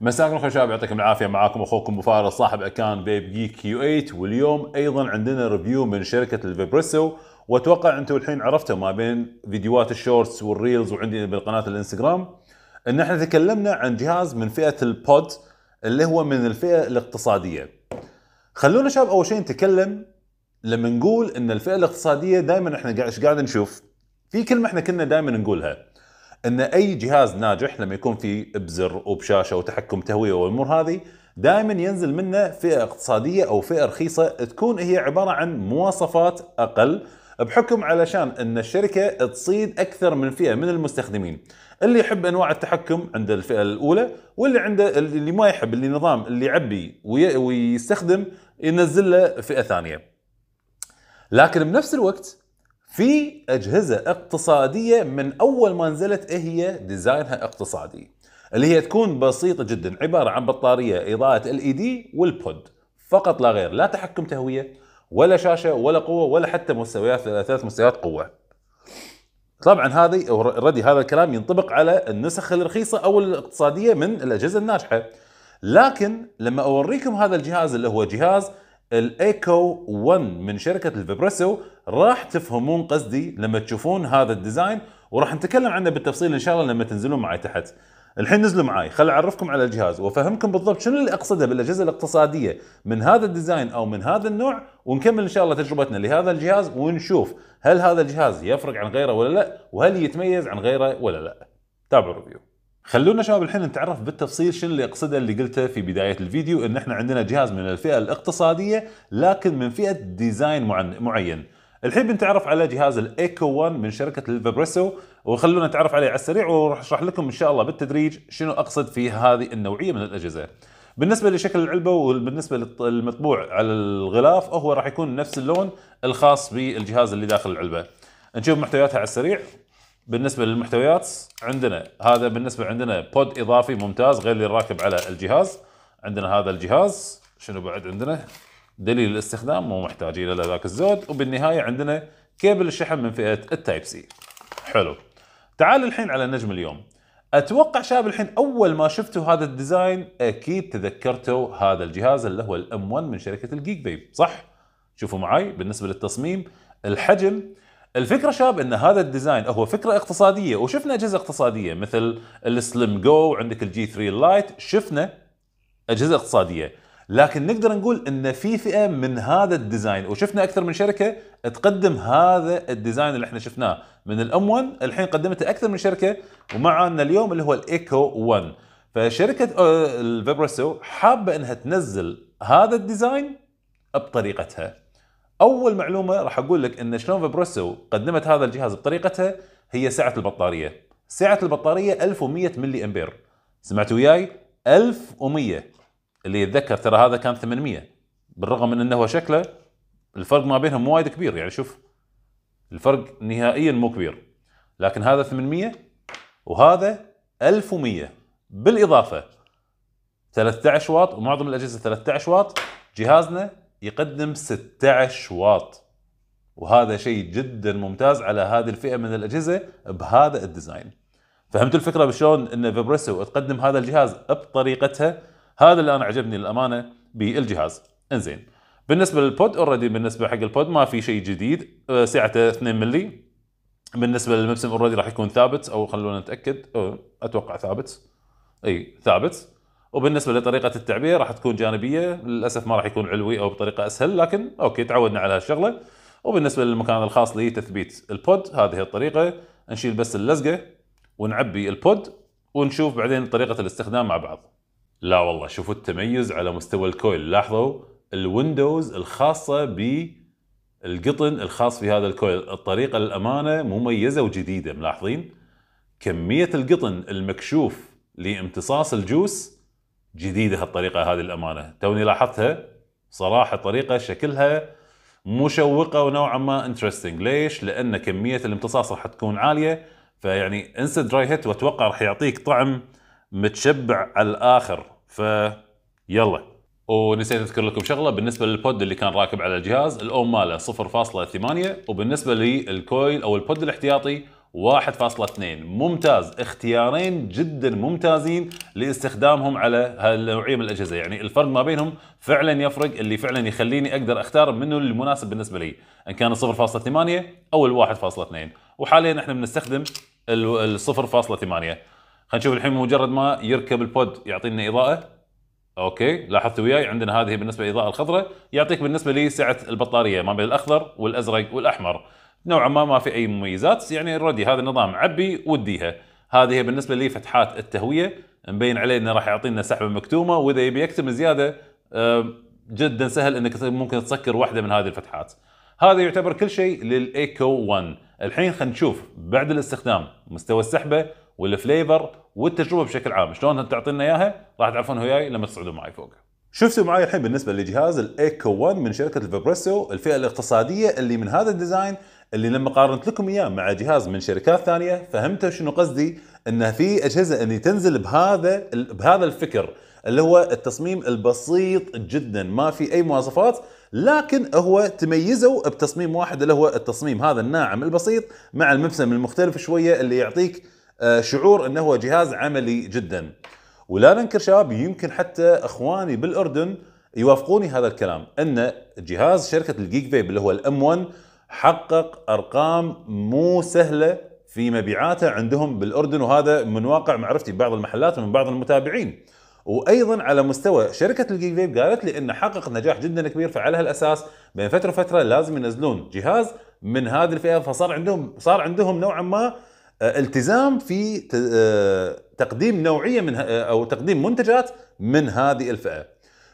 مساكم الخير شباب يعطيكم العافيه معاكم اخوكم مفارس فارس صاحب اكان فيب جي كيو 8 واليوم ايضا عندنا ريفيو من شركه الفيبرسو واتوقع انتم الحين عرفتوا ما بين فيديوهات الشورتس والريلز وعندي بالقناه الانستغرام ان احنا تكلمنا عن جهاز من فئه البود اللي هو من الفئه الاقتصاديه. خلونا شباب اول شيء نتكلم لما نقول ان الفئه الاقتصاديه دائما احنا ايش قاعد نشوف؟ في كلمه احنا كنا دائما نقولها ان اي جهاز ناجح لما يكون فيه بزر وبشاشه وتحكم تهويه والامور هذه دائما ينزل منه فئه اقتصاديه او فئه رخيصه تكون هي عباره عن مواصفات اقل بحكم علشان ان الشركه تصيد اكثر من فئه من المستخدمين اللي يحب انواع التحكم عند الفئه الاولى واللي عنده اللي ما يحب اللي نظام اللي يعبي ويستخدم ينزل له فئه ثانيه لكن بنفس الوقت في أجهزة اقتصادية من أول ما نزلت إيه هي ديزاينها اقتصادي اللي هي تكون بسيطة جدا عبارة عن بطارية إضاءة ال اي دي والبود فقط لا غير لا تحكم تهوية ولا شاشة ولا قوة ولا حتى مستويات ثلاث مستويات قوة طبعا هذه اوريدي هذا الكلام ينطبق على النسخ الرخيصة أو الاقتصادية من الأجهزة الناجحة لكن لما أوريكم هذا الجهاز اللي هو جهاز الايكو 1 من شركه الفبرسو راح تفهمون قصدي لما تشوفون هذا الديزاين وراح نتكلم عنه بالتفصيل ان شاء الله لما تنزلون معي تحت الحين نزلوا معي خل اعرفكم على الجهاز وافهمكم بالضبط شنو اللي اقصده بالاجهزه الاقتصاديه من هذا الديزاين او من هذا النوع ونكمل ان شاء الله تجربتنا لهذا الجهاز ونشوف هل هذا الجهاز يفرق عن غيره ولا لا وهل يتميز عن غيره ولا لا تابعوا الريفيو خلونا شباب الحين نتعرف بالتفصيل شنو اللي اقصده اللي قلته في بدايه الفيديو ان احنا عندنا جهاز من الفئه الاقتصاديه لكن من فئه ديزاين معين الحين بنتعرف على جهاز الايكو 1 من شركه الفابريسو وخلونا نتعرف عليه على السريع وراح اشرح لكم ان شاء الله بالتدريج شنو اقصد في هذه النوعيه من الاجهزه. بالنسبه لشكل العلبه وبالنسبه للمطبوع على الغلاف هو راح يكون نفس اللون الخاص بالجهاز اللي داخل العلبه. نشوف محتوياتها على السريع بالنسبه للمحتويات عندنا هذا بالنسبه عندنا بود اضافي ممتاز غير اللي راكب على الجهاز عندنا هذا الجهاز شنو بعد عندنا دليل الاستخدام مو محتاج الى ذاك الزود وبالنهايه عندنا كيبل الشحن من فئه التايب سي حلو تعال الحين على نجم اليوم اتوقع شاب الحين اول ما شفتوا هذا الديزاين اكيد تذكرتوا هذا الجهاز اللي هو الام 1 من شركه الجيك بيب صح شوفوا معي بالنسبه للتصميم الحجم الفكره شاب ان هذا الديزاين هو فكره اقتصاديه وشفنا اجهزه اقتصاديه مثل السليم جو عندك الجي 3 لايت شفنا اجهزه اقتصاديه لكن نقدر نقول ان في فئه من هذا الديزاين وشفنا اكثر من شركه تقدم هذا الديزاين اللي احنا شفناه من الام 1 الحين قدمته اكثر من شركه ومعنا اليوم اللي هو الايكو 1 فشركه آه، الفيبرسو حابه انها تنزل هذا الديزاين بطريقتها اول معلومه راح اقول لك ان شلون فبروسو قدمت هذا الجهاز بطريقتها هي سعه البطاريه سعه البطاريه 1100 ملي امبير سمعتوا وياي 1100 اللي يتذكر ترى هذا كان 800 بالرغم من انه هو شكله الفرق ما بينهم مو وايد كبير يعني شوف الفرق نهائيا مو كبير لكن هذا 800 وهذا 1100 بالاضافه 13 واط ومعظم الاجهزه 13 واط جهازنا يقدم 16 واط وهذا شيء جدا ممتاز على هذه الفئه من الاجهزه بهذا الديزاين فهمت الفكره بشلون ان فيبريسو تقدم هذا الجهاز بطريقتها هذا اللي انا عجبني للامانه بالجهاز انزين بالنسبه للبود اوريدي بالنسبه حق البود ما في شيء جديد أه، سعته 2 ملي بالنسبه للمبسم اوريدي راح يكون ثابت او خلونا نتاكد أه، اتوقع ثابت اي ثابت وبالنسبه لطريقه التعبير راح تكون جانبيه للاسف ما راح يكون علوي او بطريقه اسهل لكن اوكي تعودنا على هالشغله وبالنسبه للمكان الخاص لتثبيت البود هذه الطريقه نشيل بس اللزقه ونعبي البود ونشوف بعدين طريقه الاستخدام مع بعض لا والله شوفوا التميز على مستوى الكويل لاحظوا الويندوز الخاصه بالقطن الخاص في هذا الكويل الطريقه للامانه مميزه وجديده ملاحظين كميه القطن المكشوف لامتصاص الجوس جديده هالطريقه هذه الامانه توني لاحظتها صراحه طريقه شكلها مشوقه ونوعا ما انترستنج ليش؟ لان كميه الامتصاص راح تكون عاليه فيعني انسى دراي هيت واتوقع راح يعطيك طعم متشبع على الاخر ف يلا ونسيت اذكر لكم شغله بالنسبه للبود اللي كان راكب على الجهاز الاوم ماله 0.8 وبالنسبه للكويل او البود الاحتياطي 1.2 ممتاز اختيارين جدا ممتازين لاستخدامهم على هالنوعيه من الاجهزه يعني الفرق ما بينهم فعلا يفرق اللي فعلا يخليني اقدر اختار منه المناسب بالنسبه لي ان كان 0.8 او ال 1.2 وحاليا احنا بنستخدم ال 0.8 خلينا نشوف الحين مجرد ما يركب البود يعطينا اضاءه اوكي لاحظتوا وياي عندنا هذه بالنسبه للاضاءه الخضراء يعطيك بالنسبه لي سعه البطاريه ما بين الاخضر والازرق والاحمر نوعا ما ما في اي مميزات يعني اوريدي هذا النظام عبي وديها هذه بالنسبه لي فتحات التهويه مبين عليه انه راح يعطينا سحبه مكتومه واذا يبي يكتم زياده آه، جدا سهل انك ممكن تسكر واحده من هذه الفتحات هذا يعتبر كل شيء للايكو 1 الحين خلينا نشوف بعد الاستخدام مستوى السحبه والفليفر والتجربه بشكل عام شلون تعطينا اياها راح تعرفون وياي لما تصعدون معي فوق شفتوا معي الحين بالنسبه لجهاز الايكو 1 من شركه الفبريسو الفئه الاقتصاديه اللي من هذا الديزاين اللي لما قارنت لكم اياه مع جهاز من شركات ثانيه فهمتوا شنو قصدي انه في اجهزه اللي تنزل بهذا بهذا الفكر اللي هو التصميم البسيط جدا ما في اي مواصفات لكن هو تميزوا بتصميم واحد اللي هو التصميم هذا الناعم البسيط مع المبسم المختلف شويه اللي يعطيك آه، شعور انه هو جهاز عملي جدا ولا ننكر شباب يمكن حتى اخواني بالاردن يوافقوني هذا الكلام ان جهاز شركه الجيك فيب اللي هو الام 1 حقق ارقام مو سهله في مبيعاته عندهم بالاردن وهذا من واقع معرفتي ببعض المحلات ومن بعض المتابعين وايضا على مستوى شركه الجيك فيب قالت لي انه حقق نجاح جدا كبير فعلى هالاساس بين فتره وفتره لازم ينزلون جهاز من هذه الفئه فصار عندهم صار عندهم نوعا ما آه، التزام في آه، تقديم نوعيه من آه، او تقديم منتجات من هذه الفئه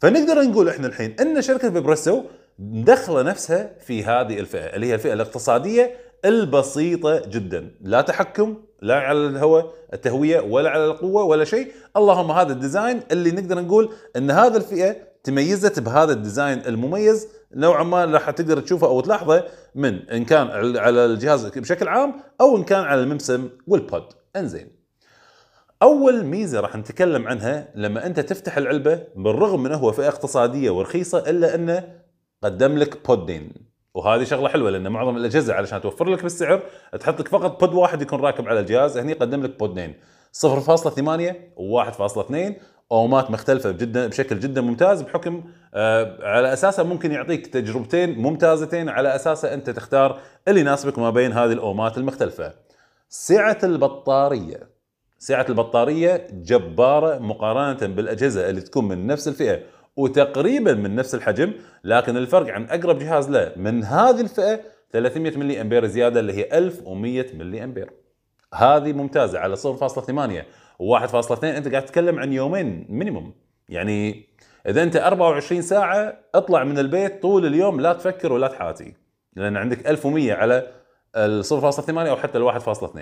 فنقدر نقول احنا الحين ان شركه فيبرسو مدخله نفسها في هذه الفئه اللي هي الفئه الاقتصاديه البسيطه جدا لا تحكم لا على الهواء التهويه ولا على القوه ولا شيء اللهم هذا الديزاين اللي نقدر نقول ان هذه الفئه تميزت بهذا الديزاين المميز نوعا ما راح تقدر تشوفه او تلاحظه من ان كان على الجهاز بشكل عام او ان كان على الممسم والبود انزين اول ميزه راح نتكلم عنها لما انت تفتح العلبه بالرغم من هو فئه اقتصاديه ورخيصه الا انه قدم لك بودين وهذه شغله حلوه لان معظم الاجهزه علشان توفر لك بالسعر تحط لك فقط بود واحد يكون راكب على الجهاز هني قدم لك بودين 0.8 و1.2 اومات مختلفه جدا بشكل جدا ممتاز بحكم آه، على اساسها ممكن يعطيك تجربتين ممتازتين على اساسها انت تختار اللي يناسبك ما بين هذه الاومات المختلفه. سعه البطاريه سعه البطاريه جباره مقارنه بالاجهزه اللي تكون من نفس الفئه وتقريبا من نفس الحجم لكن الفرق عن اقرب جهاز له من هذه الفئه 300 ملي امبير زياده اللي هي 1100 ملي امبير هذه ممتازه على 0.8 و1.2 انت قاعد تتكلم عن يومين مينيموم يعني اذا انت 24 ساعه اطلع من البيت طول اليوم لا تفكر ولا تحاتي لان عندك 1100 على 0.8 او حتى ال 1.2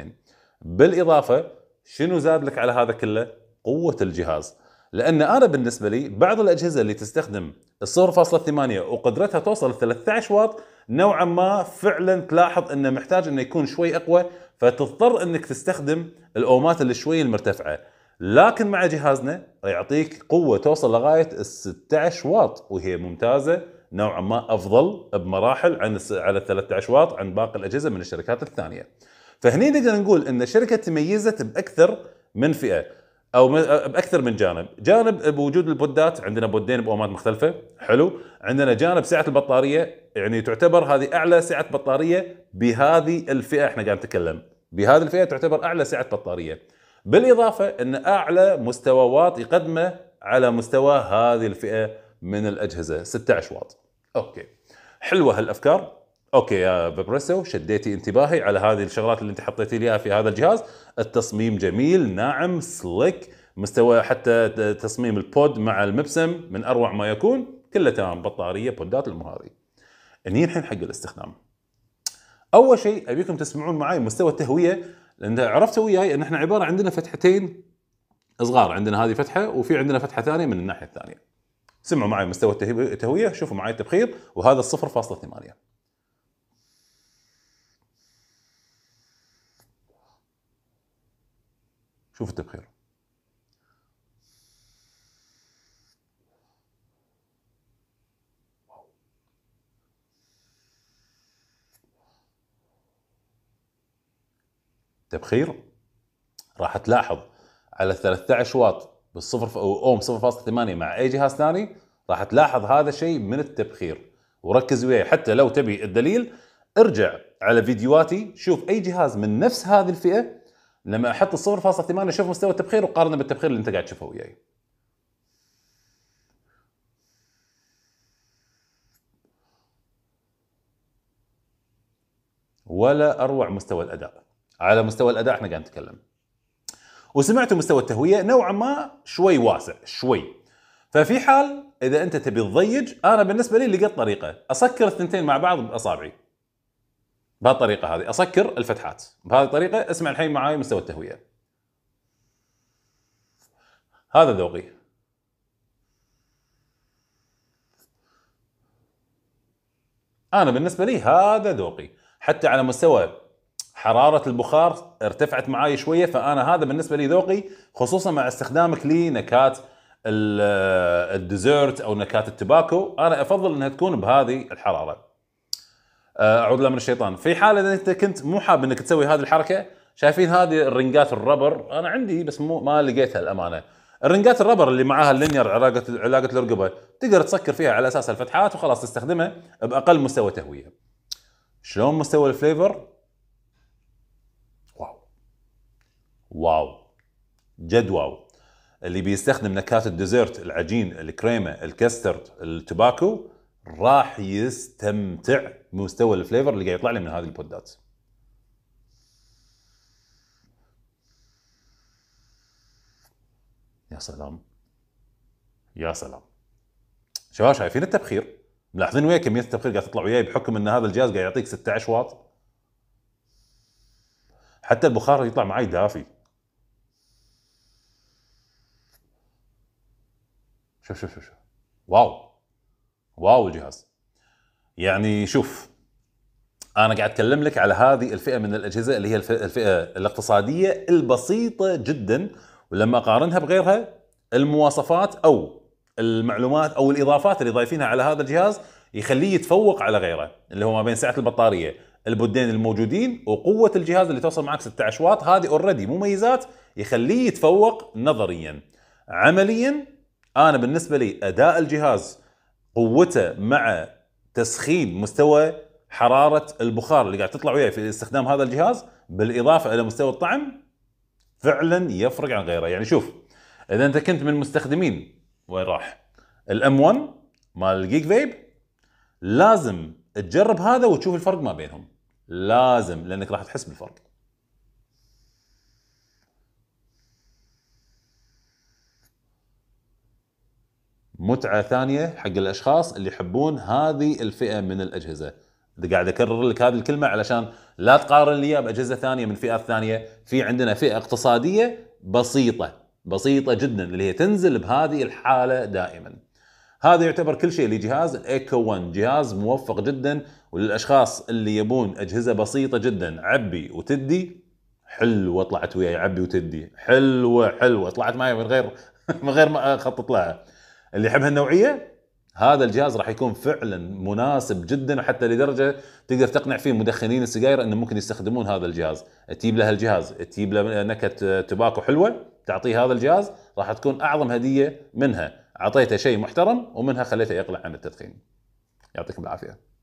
بالاضافه شنو زاد لك على هذا كله؟ قوه الجهاز لان انا بالنسبه لي بعض الاجهزه اللي تستخدم 0.8 وقدرتها توصل 13 واط نوعا ما فعلا تلاحظ انه محتاج انه يكون شوي اقوى فتضطر انك تستخدم الاومات اللي شوي المرتفعه لكن مع جهازنا يعطيك قوه توصل لغايه ال 16 واط وهي ممتازه نوعا ما افضل بمراحل عن على 13 واط عن باقي الاجهزه من الشركات الثانيه. فهني نقدر نقول ان الشركه تميزت باكثر من فئه، او باكثر من جانب، جانب بوجود البودات عندنا بودين باومات مختلفه، حلو، عندنا جانب سعه البطاريه يعني تعتبر هذه اعلى سعه بطاريه بهذه الفئه احنا قاعد نتكلم، بهذه الفئه تعتبر اعلى سعه بطاريه. بالاضافه ان اعلى مستوى واط يقدمه على مستوى هذه الفئه من الاجهزه 16 واط. اوكي. حلوه هالافكار اوكي يا بروسو شديتي انتباهي على هذه الشغلات اللي انت حطيتي لي في هذا الجهاز التصميم جميل ناعم سلك مستوى حتى تصميم البود مع المبسم من اروع ما يكون كله تمام بطاريه بودات المهاري اني الحين حق الاستخدام اول شيء ابيكم تسمعون معي مستوى التهويه لان عرفتوا وياي ان احنا عباره عندنا فتحتين صغار عندنا هذه فتحه وفي عندنا فتحه ثانيه من الناحيه الثانيه سمعوا معي مستوى التهويه شوفوا معي التبخير وهذا 0.8 شوف انت بخير انت بخير راح تلاحظ على 13 واط بالصفر ف... اوم 0.8 مع اي جهاز ثاني راح تلاحظ هذا الشيء من التبخير وركز وياي حتى لو تبي الدليل ارجع على فيديوهاتي شوف اي جهاز من نفس هذه الفئه لما احط الصفر فاصلة ثمانية اشوف مستوى التبخير وقارنه بالتبخير اللي انت قاعد تشوفه وياي ولا اروع مستوى الاداء على مستوى الاداء احنا قاعد نتكلم وسمعتوا مستوى التهويه نوعا ما شوي واسع شوي ففي حال اذا انت تبي تضيج انا بالنسبه لي لقيت طريقه اسكر الثنتين مع بعض باصابعي بهالطريقه هذه اسكر الفتحات بهذه الطريقه اسمع الحين معاي مستوى التهويه هذا ذوقي انا بالنسبه لي هذا ذوقي حتى على مستوى حراره البخار ارتفعت معاي شويه فانا هذا بالنسبه لي ذوقي خصوصا مع استخدامك لنكهات الديزرت او نكهات التباكو انا افضل انها تكون بهذه الحراره آه، اعوذ بالله من الشيطان في حال اذا انت كنت مو حاب انك تسوي هذه الحركه شايفين هذه الرنجات الربر انا عندي بس مو ما لقيتها الامانه الرنجات الربر اللي معاها اللينير علاقه علاقه الرقبه تقدر تسكر فيها على اساس الفتحات وخلاص تستخدمها باقل مستوى تهويه شلون مستوى الفليفر واو واو جد واو اللي بيستخدم نكهات الديزرت العجين الكريمه الكاسترد التباكو راح يستمتع مستوى الفليفر اللي قاعد يطلع لي من هذه البودات يا سلام يا سلام شباب شايفين التبخير ملاحظين وياي كميه التبخير قاعد تطلع وياي بحكم ان هذا الجهاز قاعد يعطيك 16 واط حتى البخار يطلع معي دافي شوف شوف شوف واو واو الجهاز يعني شوف انا قاعد اتكلم لك على هذه الفئه من الاجهزه اللي هي الفئه الاقتصاديه البسيطه جدا ولما اقارنها بغيرها المواصفات او المعلومات او الاضافات اللي ضايفينها على هذا الجهاز يخليه يتفوق على غيره اللي هو ما بين سعه البطاريه البودين الموجودين وقوه الجهاز اللي توصل معك 16 واط هذه اوريدي مميزات يخليه يتفوق نظريا عمليا انا بالنسبه لي اداء الجهاز قوته مع تسخين مستوى حراره البخار اللي قاعد تطلع وياه في استخدام هذا الجهاز بالاضافه الى مستوى الطعم فعلا يفرق عن غيره يعني شوف اذا انت كنت من مستخدمين وين راح الام 1 مال الجيك فيب لازم تجرب هذا وتشوف الفرق ما بينهم لازم لانك راح تحس بالفرق متعه ثانيه حق الاشخاص اللي يحبون هذه الفئه من الاجهزه قاعد اكرر لك هذه الكلمه علشان لا تقارن لي باجهزه ثانيه من فئات ثانيه في عندنا فئه اقتصاديه بسيطه بسيطه جدا اللي هي تنزل بهذه الحاله دائما هذا يعتبر كل شيء لجهاز الايكو 1 جهاز موفق جدا وللاشخاص اللي يبون اجهزه بسيطه جدا عبي وتدي حلوه طلعت وياي عبي وتدي حلوه حلوه طلعت معي من غير من غير ما اخطط لها اللي يحب هالنوعيه هذا الجهاز راح يكون فعلا مناسب جدا وحتى لدرجه تقدر تقنع فيه مدخنين السجاير انه ممكن يستخدمون هذا الجهاز، تجيب له الجهاز، تجيب له نكهه تباكو حلوه، تعطيه هذا الجهاز راح تكون اعظم هديه منها، اعطيته شيء محترم ومنها خليته يقلع عن التدخين. يعطيكم العافيه.